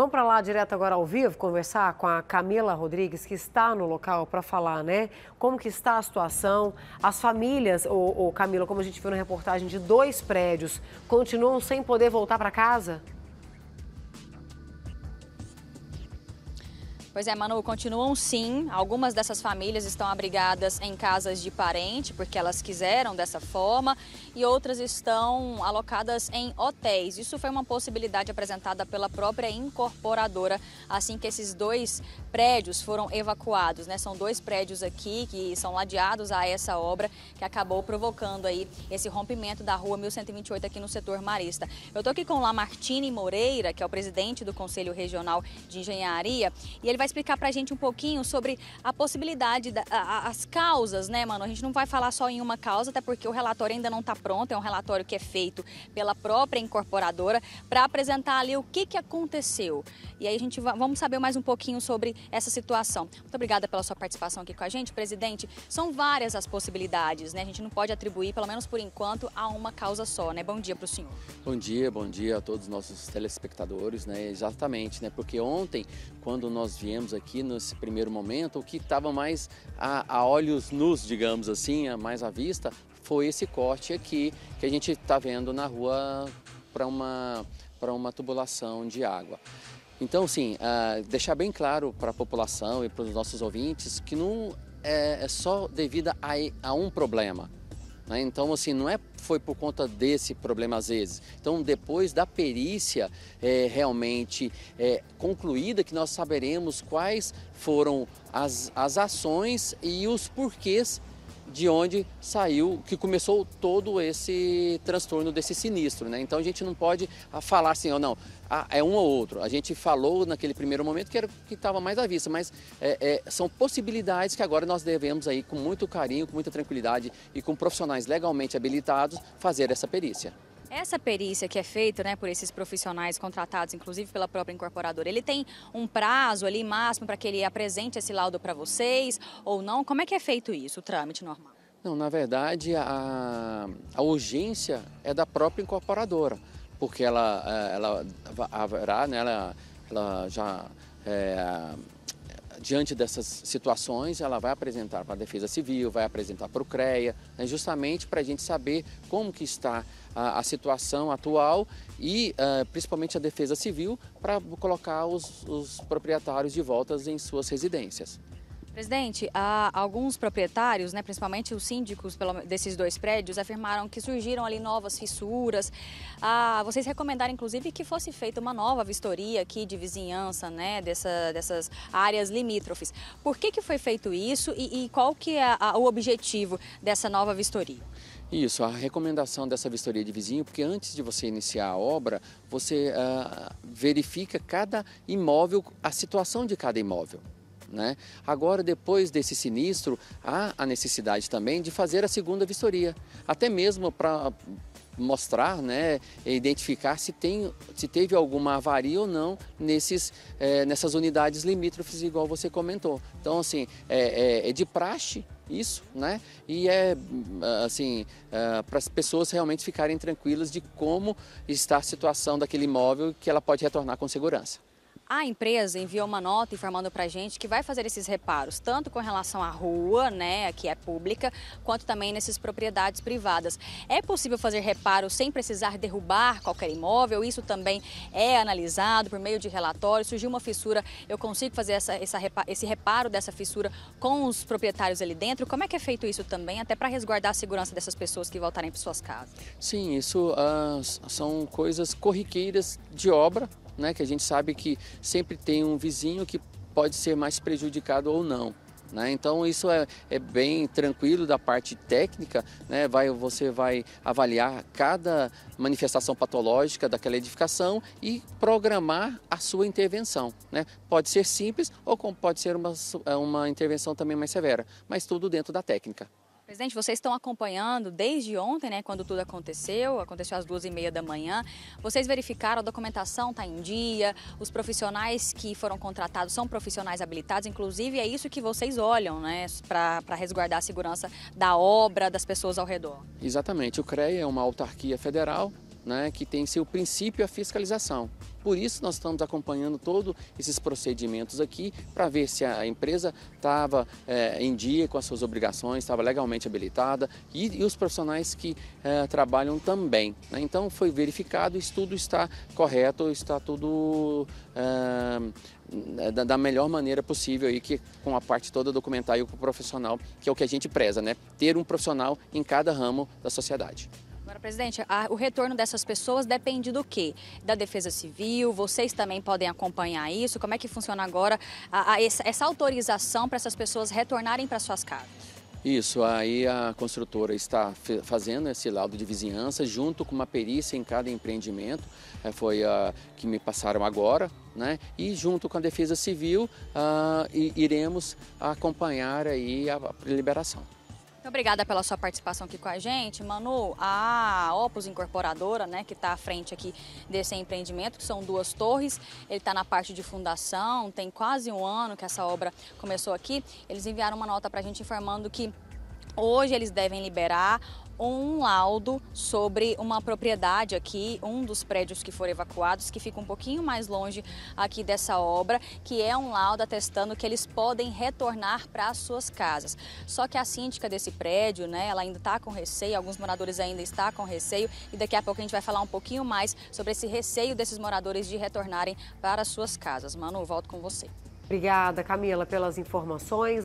Vamos para lá direto agora ao vivo conversar com a Camila Rodrigues, que está no local para falar, né? Como que está a situação? As famílias, ou, ou Camila, como a gente viu na reportagem de dois prédios, continuam sem poder voltar para casa? Pois é, Manu, continuam sim. Algumas dessas famílias estão abrigadas em casas de parente, porque elas quiseram dessa forma, e outras estão alocadas em hotéis. Isso foi uma possibilidade apresentada pela própria incorporadora assim que esses dois prédios foram evacuados. Né? São dois prédios aqui que são ladeados a essa obra que acabou provocando aí esse rompimento da rua 1128 aqui no setor marista. Eu estou aqui com o Lamartine Moreira, que é o presidente do Conselho Regional de Engenharia, e ele vai explicar para a gente um pouquinho sobre a possibilidade, da, a, as causas, né, mano? A gente não vai falar só em uma causa, até porque o relatório ainda não está pronto, é um relatório que é feito pela própria incorporadora para apresentar ali o que, que aconteceu. E aí a gente va vamos saber mais um pouquinho sobre essa situação. Muito obrigada pela sua participação aqui com a gente, presidente. São várias as possibilidades, né? A gente não pode atribuir, pelo menos por enquanto, a uma causa só, né? Bom dia para o senhor. Bom dia, bom dia a todos os nossos telespectadores, né? Exatamente, né? Porque ontem, quando nós viemos viemos aqui nesse primeiro momento, o que estava mais a, a, olhos nus, digamos assim, a mais à vista, foi esse corte aqui que a gente está vendo na rua para uma, para uma tubulação de água. Então, sim, uh, deixar bem claro para a população e para os nossos ouvintes que não é, é só devido a, a um problema né? Então, assim, não é foi por conta desse problema às vezes. Então, depois da perícia é, realmente é, concluída, que nós saberemos quais foram as, as ações e os porquês de onde saiu, que começou todo esse transtorno desse sinistro, né? Então a gente não pode ah, falar assim, ou oh, não, ah, é um ou outro. A gente falou naquele primeiro momento que era que estava mais à vista, mas é, é, são possibilidades que agora nós devemos aí com muito carinho, com muita tranquilidade e com profissionais legalmente habilitados fazer essa perícia. Essa perícia que é feita né, por esses profissionais contratados, inclusive pela própria incorporadora, ele tem um prazo ali máximo para que ele apresente esse laudo para vocês ou não? Como é que é feito isso, o trâmite normal? Não, na verdade, a, a urgência é da própria incorporadora, porque ela, eh, ela haverá, né, ela, ela já é, diante dessas situações, ela vai apresentar para a Defesa Civil, vai apresentar para o CREA, né, justamente para a gente saber como que está a, a situação atual e uh, principalmente a Defesa Civil para colocar os, os proprietários de voltas em suas residências. Presidente, alguns proprietários, né, principalmente os síndicos desses dois prédios, afirmaram que surgiram ali novas fissuras. Ah, vocês recomendaram, inclusive, que fosse feita uma nova vistoria aqui de vizinhança né, dessa, dessas áreas limítrofes. Por que, que foi feito isso e, e qual que é a, o objetivo dessa nova vistoria? Isso, a recomendação dessa vistoria de vizinho, porque antes de você iniciar a obra, você ah, verifica cada imóvel, a situação de cada imóvel. Né? Agora, depois desse sinistro, há a necessidade também de fazer a segunda vistoria, até mesmo para mostrar, né, identificar se, tem, se teve alguma avaria ou não nesses, é, nessas unidades limítrofes, igual você comentou. Então, assim, é, é, é de praxe isso, né? E é assim é, para as pessoas realmente ficarem tranquilas de como está a situação daquele imóvel que ela pode retornar com segurança. A empresa enviou uma nota informando para a gente que vai fazer esses reparos, tanto com relação à rua, né, que é pública, quanto também nessas propriedades privadas. É possível fazer reparos sem precisar derrubar qualquer imóvel? Isso também é analisado por meio de relatórios. Surgiu uma fissura, eu consigo fazer essa, essa, esse reparo dessa fissura com os proprietários ali dentro? Como é que é feito isso também, até para resguardar a segurança dessas pessoas que voltarem para suas casas? Sim, isso ah, são coisas corriqueiras de obra né, que a gente sabe que sempre tem um vizinho que pode ser mais prejudicado ou não. Né? Então isso é, é, bem tranquilo da parte técnica, né? vai, você vai avaliar cada manifestação patológica daquela edificação e programar a sua intervenção. Né? Pode ser simples ou pode ser uma, uma intervenção também mais severa, mas tudo dentro da técnica. Presidente, vocês estão acompanhando desde ontem, né, quando tudo aconteceu, aconteceu às duas e meia da manhã. Vocês verificaram a documentação está em dia, os profissionais que foram contratados são profissionais habilitados, inclusive é isso que vocês olham, né, para resguardar a segurança da obra, das pessoas ao redor. Exatamente, o CREA é uma autarquia federal, né, que tem seu princípio a fiscalização. Por isso nós estamos acompanhando todos esses procedimentos aqui para ver se a empresa estava é, em dia com as suas obrigações, estava legalmente habilitada e, e, os profissionais que é, trabalham também. Né? Então foi verificado, e tudo está correto, está tudo é, da, da, melhor maneira possível e que com a parte toda documental e com o profissional, que é o que a gente preza, né? Ter um profissional em cada ramo da sociedade. Presidente, a, o retorno dessas pessoas depende do quê? Da Defesa Civil? Vocês também podem acompanhar isso? Como é que funciona agora a, a, essa, essa autorização para essas pessoas retornarem para suas casas? Isso, aí a construtora está fazendo esse laudo de vizinhança junto com uma perícia em cada empreendimento, eh, foi a que me passaram agora, né? E junto com a Defesa Civil, uh, iremos acompanhar aí a liberação. Muito obrigada pela sua participação aqui com a gente. Manu, a Opus Incorporadora, né, que está à frente aqui desse empreendimento, que são duas torres, ele está na parte de fundação, tem quase um ano que essa obra começou aqui. Eles enviaram uma nota para a gente informando que Hoje eles devem liberar um laudo sobre uma propriedade aqui, um dos prédios que foram evacuados, que fica um pouquinho mais longe aqui dessa obra, que é um laudo atestando que eles podem retornar para suas casas. Só que a síndica desse prédio, né, ela ainda está com receio, alguns moradores ainda estão com receio, e daqui a pouco a gente vai falar um pouquinho mais sobre esse receio desses moradores de retornarem para suas casas. Manu, volto com você. Obrigada, Camila, pelas informações.